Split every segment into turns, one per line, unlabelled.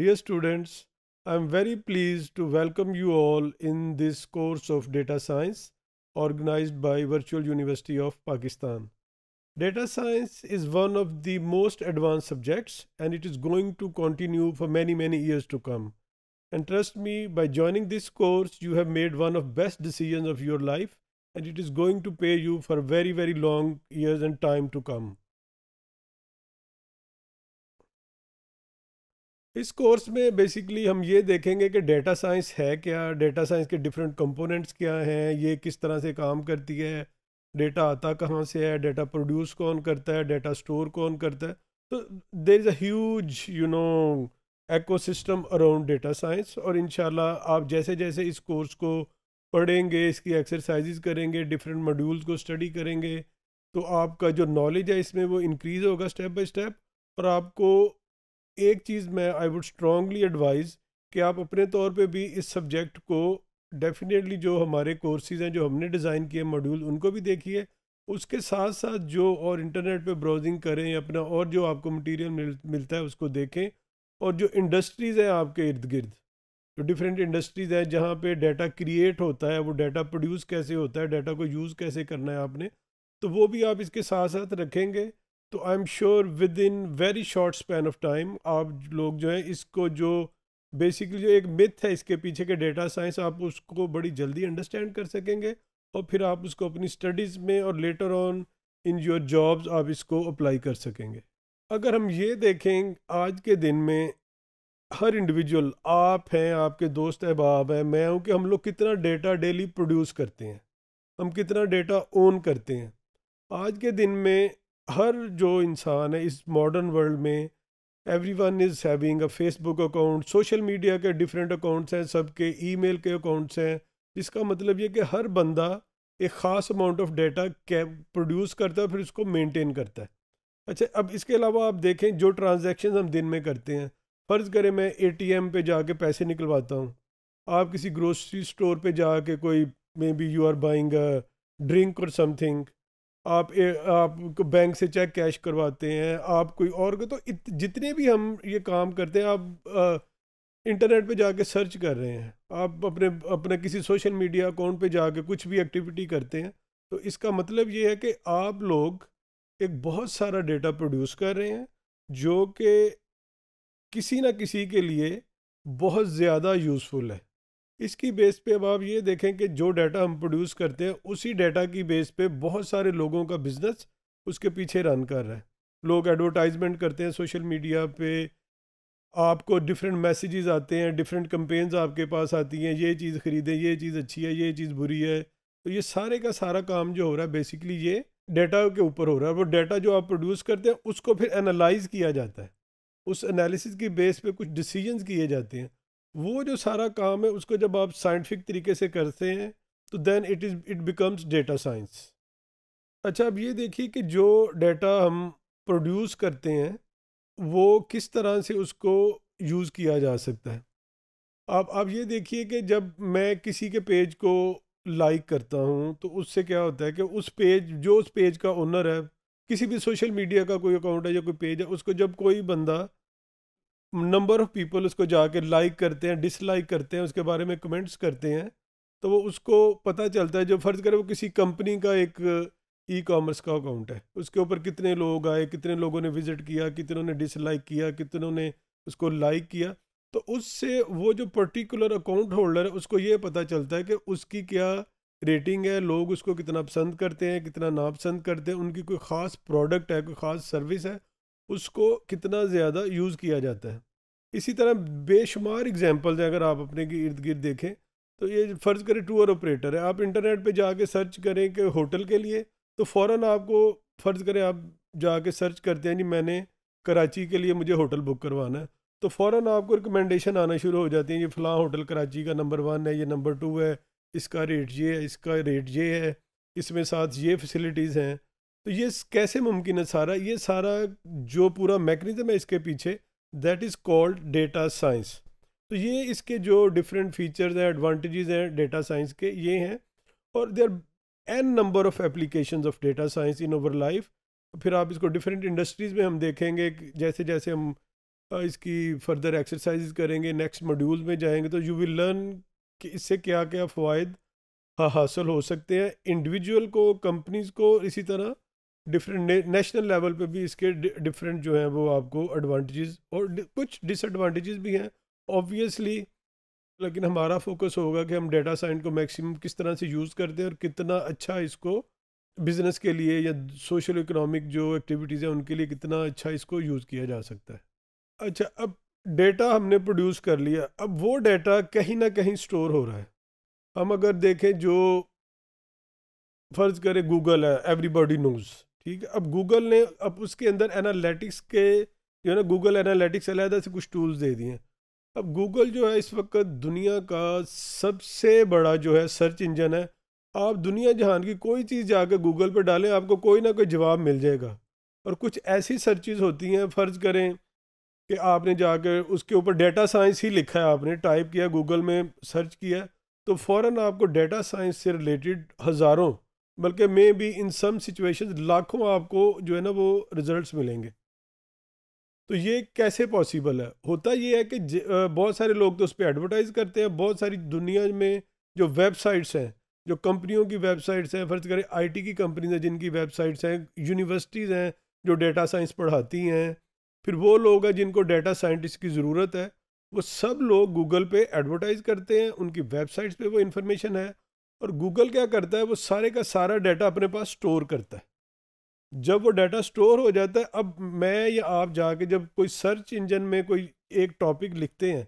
Dear students, I am very pleased to welcome you all in this course of Data Science organized by Virtual University of Pakistan. Data science is one of the most advanced subjects and it is going to continue for many many years to come. And trust me, by joining this course, you have made one of best decisions of your life and it is going to pay you for very very long years and time to come. इस course में basically हम ये देखेंगे कि data science है क्या data science के different components क्या हैं ये किस तरह से काम करती है डेटा आता कहाँ से है डेटा प्रोड्यूस कौन करता है डेटा स्टोर कौन करता है तो there is a whole you know ecosystem around data science और इन आप जैसे जैसे इस कोर्स को पढ़ेंगे इसकी एक्सरसाइजेज करेंगे डिफरेंट मॉड्यूल्स को स्टडी करेंगे तो आपका जो नॉलेज है इसमें वो इंक्रीज़ होगा स्टेप बाय स्टेप और आपको एक चीज़ मैं आई वुड स्ट्रांगली एडवाइज़ कि आप अपने तौर पे भी इस सब्जेक्ट को डेफिनेटली जो हमारे कोर्सेज हैं जो हमने डिज़ाइन किए मॉड्यूल उनको भी देखिए उसके साथ साथ जो और इंटरनेट पे ब्राउजिंग करें अपना और जो आपको मटेरियल मिल, मिलता है उसको देखें और जो इंडस्ट्रीज़ हैं आपके इर्द गिर्द जो डिफरेंट इंडस्ट्रीज़ हैं जहाँ पे डाटा क्रिएट होता है वो डाटा प्रोड्यूस कैसे होता है डाटा को यूज़ कैसे करना है आपने तो वो भी आप इसके साथ साथ रखेंगे तो I am sure with in very short span of time आप लोग जो है इसको जो बेसिकली जो एक मिथ है इसके पीछे के डेटा साइंस आप उसको बड़ी जल्दी अंडरस्टैंड कर सकेंगे और फिर आप उसको अपनी स्टडीज़ में और later on in your jobs आप इसको अप्लाई कर सकेंगे अगर हम ये देखें आज के दिन में हर इंडिविजुअल आप हैं आपके दोस्त अहबाब हैं मैं हूँ कि हम लोग कितना डेटा डेली प्रोड्यूस करते हैं हम कितना डेटा ओन करते हैं आज के दिन में हर जो इंसान है इस मॉडर्न वर्ल्ड में every one is having a Facebook account social media के डिफरेंट अकाउंट्स हैं सबके ईमेल के अकाउंट्स हैं इसका मतलब ये कि हर बंदा एक ख़ास अमाउंट ऑफ डेटा प्रोड्यूस करता है फिर उसको मेनटेन करता है अच्छा अब इसके अलावा आप देखें जो ट्रांजेक्शन हम दिन में करते हैं फ़र्ज़ करें मैं ए टी एम पर जाके पैसे निकलवाता हूँ आप किसी ग्रोसरी स्टोर पे जाके कोई may be you are buying drink और समथिंग आप, ए, आप बैंक से चेक कैश करवाते हैं आप कोई और को तो इत, जितने भी हम ये काम करते हैं आप आ, इंटरनेट पे जाके सर्च कर रहे हैं आप अपने अपने किसी सोशल मीडिया अकाउंट पे जाके कुछ भी एक्टिविटी करते हैं तो इसका मतलब ये है कि आप लोग एक बहुत सारा डेटा प्रोड्यूस कर रहे हैं जो कि किसी ना किसी के लिए बहुत ज़्यादा यूज़फुल है इसकी बेस पे अब आप ये देखें कि जो डाटा हम प्रोड्यूस करते हैं उसी डाटा की बेस पे बहुत सारे लोगों का बिजनेस उसके पीछे रन कर रहा है लोग एडवर्टाइजमेंट करते हैं सोशल मीडिया पे आपको डिफरेंट मैसेजेस आते हैं डिफरेंट कंपेन्स आपके पास आती हैं ये चीज़ ख़रीदें ये चीज़ अच्छी है ये चीज़ बुरी है तो ये सारे का सारा काम जो हो रहा है बेसिकली ये डेटा के ऊपर हो रहा है वो डेटा जो आप प्रोड्यूस करते हैं उसको फिर एनालाइज किया जाता है उस एनालिसिस की बेस पे कुछ डिसीजंस किए जाते हैं वो जो सारा काम है उसको जब आप साइंटिफिक तरीके से करते हैं तो then it is it becomes data science अच्छा अब ये देखिए कि जो डेटा हम प्रोड्यूस करते हैं वो किस तरह से उसको यूज़ किया जा सकता है आप आप ये देखिए कि जब मैं किसी के पेज को लाइक करता हूँ तो उससे क्या होता है कि उस पेज जो उस पेज का ओनर है किसी भी सोशल मीडिया का कोई अकाउंट है या कोई पेज है उसको जब कोई बंदा नंबर ऑफ़ पीपल उसको जाके लाइक करते हैं डिसलाइक करते हैं उसके बारे में कमेंट्स करते हैं तो वो उसको पता चलता है जो फ़र्ज़ करें वो किसी कंपनी का एक ई कॉमर्स का अकाउंट है उसके ऊपर कितने लोग आए कितने लोगों ने विज़िट किया कितनों ने डिसलाइक किया कितनों ने उसको लाइक किया तो उससे वो जो पर्टिकुलर अकाउंट होल्डर है उसको ये पता चलता है कि उसकी क्या रेटिंग है लोग उसको कितना पसंद करते हैं कितना नापसंद करते हैं उनकी कोई ख़ास प्रोडक्ट है कोई ख़ास सर्विस है उसको कितना ज़्यादा यूज़ किया जाता है इसी तरह बेशुमार एग्जाम्पल्स हैं अगर आप अपने इर्द गिर्द देखें तो ये फ़र्ज़ करें टूर ऑपरेटर है आप इंटरनेट पे जाके सर्च करें कि होटल के लिए तो फ़ौर आपको फ़र्ज़ करें आप जाके सर्च करते हैं जी मैंने कराची के लिए मुझे होटल बुक करवाना है तो फ़ौर आपको रिकमेंडेशन आना शुरू हो जाती है ये फ़लाँ होटल कराची का नंबर वन है ये नंबर टू है इसका रेट ये है इसका रेट ये है इसमें साथ ये फैसिलिटीज़ हैं तो ये कैसे मुमकिन है सारा ये सारा जो पूरा मैकेनिज्म है इसके पीछे that is called data science तो ये इसके जो डिफरेंट फीचर्स हैं एडवांटेजेस हैं डेटा साइंस के ये हैं और they are an number of application of data science in our life फिर आप इसको डिफरेंट इंडस्ट्रीज़ में हम देखेंगे जैसे जैसे हम इसकी फर्दर एक्सरसाइज करेंगे नेक्स्ट मॉड्यूल में जाएंगे तो यू विल लर्न कि इससे क्या क्या फ़वाद हासिल हो सकते हैं इंडिविजुअल को कंपनीज को इसी तरह डिफरेंट नेशनल लेवल पे भी इसके डिफरेंट जो हैं वो आपको एडवांटेजेस और कुछ डिसएडवांटेजेस भी हैं ऑब्वियसली लेकिन हमारा फोकस होगा कि हम डेटा साइंस को मैक्सिमम किस तरह से यूज़ करते हैं और कितना अच्छा इसको बिज़नेस के लिए या सोशल इकोनॉमिक जो एक्टिविटीज़ हैं उनके लिए कितना अच्छा इसको यूज़ किया जा सकता है अच्छा अब डेटा हमने प्रोड्यूस कर लिया अब वो डेटा कहीं ना कहीं स्टोर हो रहा है हम अगर देखें जो फ़र्ज़ करें गूगल है एवरीबॉडी नोज़ ठीक है अब गूगल ने अब उसके अंदर एनालिटिक्स के जो है ना गूगल एनालिटिक्स अलहदा से कुछ टूल्स दे दिए हैं अब गूगल जो है इस वक्त दुनिया का सबसे बड़ा जो है सर्च इंजन है आप दुनिया जहान की कोई चीज़ जाकर गूगल पर डालें आपको कोई ना कोई जवाब मिल जाएगा और कुछ ऐसी सर्चिज़ होती हैं फ़र्ज़ करें कि आपने जाकर उसके ऊपर डेटा साइंस ही लिखा है आपने टाइप किया गूगल में सर्च किया तो फ़ौर आपको डेटा साइंस से रिलेटेड हज़ारों बल्कि मे भी इन सम सिचुएशंस लाखों आपको जो है ना वो रिजल्ट्स मिलेंगे तो ये कैसे पॉसिबल है होता ये है कि बहुत सारे लोग तो उस पर एडवर्टाइज़ करते हैं बहुत सारी दुनिया में जो वेबसाइट्स हैं जो कंपनियों की वेबसाइट्स हैं फ़र्ज़ करें आईटी की कंपनीज हैं जिनकी वेबसाइट्स हैं यूनिवर्सिटीज़ हैं जो डेटा साइंस पढ़ाती हैं फिर वो लोग हैं जिनको डेटा साइंटिस्ट की ज़रूरत है वो सब लोग गूगल पे एडवर्टाइज़ करते हैं उनकी वेबसाइट्स पे वो इन्फॉर्मेशन है और गूगल क्या करता है वो सारे का सारा डाटा अपने पास स्टोर करता है जब वो डाटा स्टोर हो जाता है अब मैं या आप जाके जब कोई सर्च इंजन में कोई एक टॉपिक लिखते हैं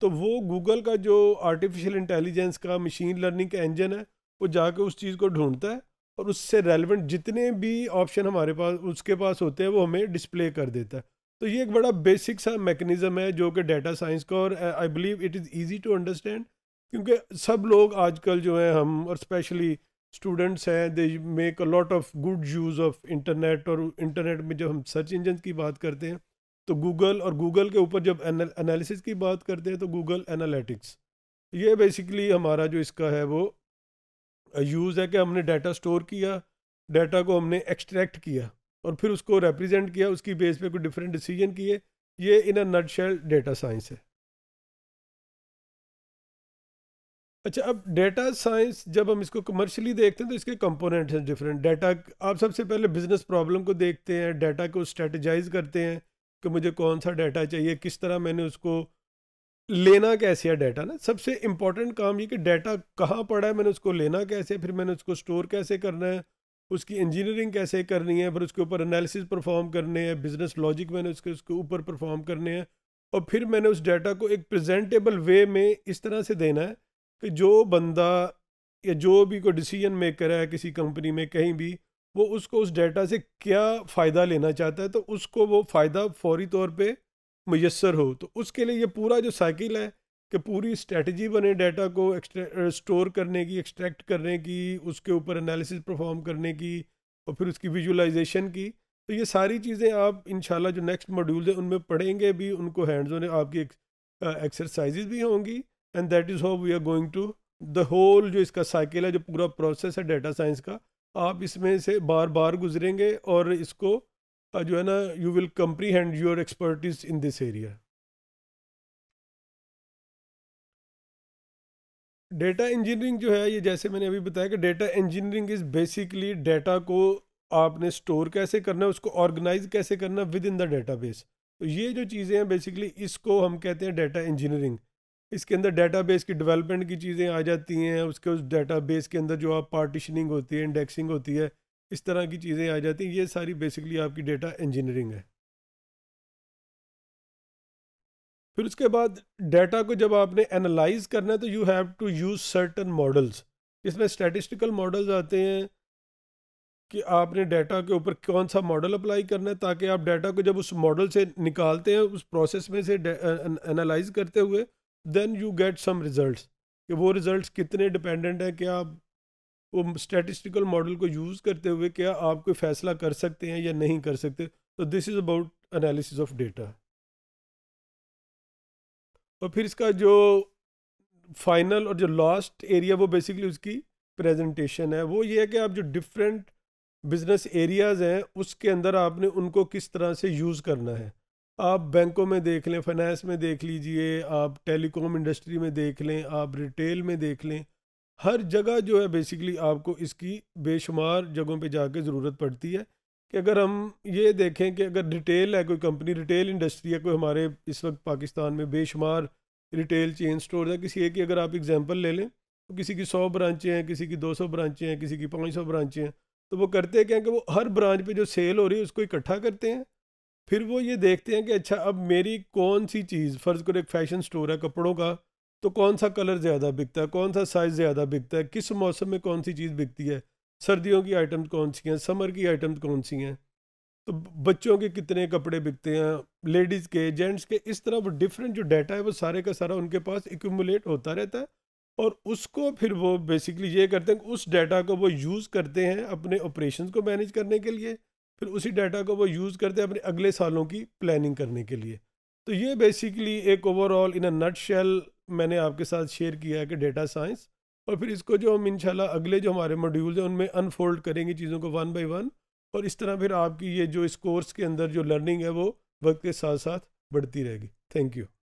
तो वो गूगल का जो आर्टिफिशियल इंटेलिजेंस का मशीन लर्निंग का इंजन है वो जाके उस चीज़ को ढूंढता है और उससे रेलिवेंट जितने भी ऑप्शन हमारे पास उसके पास होते हैं वो हमें डिस्प्ले कर देता है तो ये एक बड़ा बेसिक सा मैकेनिज़्म है जो कि डाटा साइंस का और I believe it is easy to understand क्योंकि सब लोग आजकल जो है हम और स्पेशली स्टूडेंट्स हैं they make a lot of good use of internet और इंटरनेट में जब हम सर्च इंजन की बात करते हैं तो गूगल और गूगल के ऊपर जब एनालिसिस की बात करते हैं तो गूगल एनालिटिक्स ये बेसिकली हमारा जो इसका है वो यूज़ है कि हमने डाटा स्टोर किया डाटा को हमने एक्सट्रैक्ट किया और फिर उसको रिप्रेजेंट किया उसकी बेस पे कोई डिफरेंट डिसीजन किए ये in a nutshell data science है अच्छा अब डेटा साइंस जब हम इसको कमर्शियली देखते हैं तो इसके कंपोनेंट हैं डिफरेंट डाटा आप सबसे पहले बिजनेस प्रॉब्लम को देखते हैं डाटा को स्ट्रेटजाइज करते हैं कि मुझे कौन सा डेटा चाहिए किस तरह मैंने उसको लेना कैसे है डेटा ना सबसे इंपॉर्टेंट काम ये कि डाटा कहाँ पड़ा है मैंने उसको लेना कैसे फिर मैंने उसको स्टोर कैसे करना है उसकी इंजीनियरिंग कैसे करनी है फिर उसके ऊपर एनालिसिस परफॉर्म करने हैं बिजनेस लॉजिक मैंने उसके उसके ऊपर परफॉर्म करने हैं और फिर मैंने उस डाटा को एक प्रेजेंटेबल वे में इस तरह से देना है कि जो बंदा या जो भी कोई डिसीजन मेकर है किसी कंपनी में कहीं भी वो उसको उस डेटा से क्या फ़ायदा लेना चाहता है तो उसको वो फ़ायदा फौरी तौर पे मैसर हो तो उसके लिए ये पूरा जो साइकिल है कि पूरी स्ट्रेटजी बने डेटा को स्टोर करने की एक्सट्रैक्ट करने की उसके ऊपर एनालिसिस परफॉर्म करने की और फिर उसकी विजुलाइजेशन की तो ये सारी चीज़ें आप इन जो नेक्स्ट मॉड्यूल है उनमें पढ़ेंगे भी उनको हैंड्स होने आपकी एक्सरसाइज भी होंगी and that is how we are going to the whole जो इसका साइकिल है जो पूरा प्रोसेस है डेटा साइंस का आप इसमें से बार बार गुजरेंगे और इसको जो है ना you will comprehend your expertise in this area data engineering जो है ये जैसे मैंने अभी बताया कि data engineering is basically data को आपने स्टोर कैसे करना है उसको ऑर्गेनाइज कैसे करना विद इन द बेस तो ये जो चीज़ें हैं बेसिकली इसको हम कहते हैं डेटा इंजीनियरिंग इसके अंदर डेटाबेस की डेवलपमेंट की चीज़ें आ जाती हैं उसके उस डेटाबेस के अंदर जो आप पार्टिशनिंग होती है इंडेक्सिंग होती है इस तरह की चीज़ें आ जाती हैं ये सारी बेसिकली आपकी डेटा इंजीनियरिंग है फिर उसके बाद डेटा को जब आपने एनालाइज करना है तो you have to use certain models इसमें स्टैटिस्टिकल मॉडल्स आते हैं कि आपने डाटा के ऊपर कौन सा मॉडल अप्लाई करना है ताकि आप डाटा को जब उस मॉडल से निकालते हैं उस प्रोसेस में से एनालाइज करते हुए then you get some result कि वो रिज़ल्ट कितने डिपेंडेंट हैं क्या आप वो स्टेटिस्टिकल मॉडल को यूज़ करते हुए क्या आप कोई फैसला कर सकते हैं या नहीं कर सकते तो this is about analysis of data और फिर इसका जो फाइनल और जो लास्ट एरिया वो बेसिकली उसकी प्रेजेंटेशन है वो ये है कि आप जो डिफरेंट बिजनेस एरियाज़ हैं उसके अंदर आपने उनको किस तरह से यूज़ करना है आप बैंकों में देख लें फाइनेंस में देख लीजिए आप टेलीकॉम इंडस्ट्री में देख लें आप रिटेल में देख लें हर जगह जो है बेसिकली आपको इसकी बेशुमार जगहों पे जाके ज़रूरत पड़ती है कि अगर हम ये देखें कि अगर रिटेल है कोई कंपनी रिटेल इंडस्ट्री है कोई हमारे इस वक्त पाकिस्तान में बेशुमार रिटेल चेन स्टोर है किसी एक की अगर आप एग्जाम्पल ले लें तो किसी की सौ ब्रांचें हैं किसी की दो सौ ब्रांचें हैं किसी की पाँच सौ ब्रांचें हैं तो वो करते क्या कि वो हर ब्रांच पर जो सेल हो रही है उसको इकट्ठा करते हैं फिर वो ये देखते हैं कि अच्छा अब मेरी कौन सी चीज़ फ़र्ज़ करो एक फ़ैशन स्टोर है कपड़ों का तो कौन सा कलर ज़्यादा बिकता है कौन सा साइज़ ज़्यादा बिकता है किस मौसम में कौन सी चीज़ बिकती है सर्दियों की आइटम्स कौन सी हैं समर की आइटम्स कौन सी हैं तो बच्चों के कितने कपड़े बिकते हैं लेडीज़ के जेंट्स के इस तरह वो डिफरेंट जो डाटा है वो सारे का सारा उनके पास एकमुलेट होता रहता है और उसको फिर वो बेसिकली ये करते हैं कि उस डाटा को वो यूज़ करते हैं अपने ऑपरेशन को मैनेज करने के लिए फिर उसी डाटा को वो यूज़ करते हैं अपने अगले सालों की प्लानिंग करने के लिए तो ये बेसिकली एक overall in a nut shell मैंने आपके साथ शेयर किया है कि डेटा साइंस और फिर इसको जो हम इंशाल्लाह अगले जो हमारे मॉड्यूल्स हैं उनमें अनफोल्ड करेंगे चीज़ों को वन बाई वन और इस तरह फिर आपकी ये जो इस कोर्स के अंदर जो लर्निंग है वो वक्त के साथ साथ बढ़ती रहेगी थैंक यू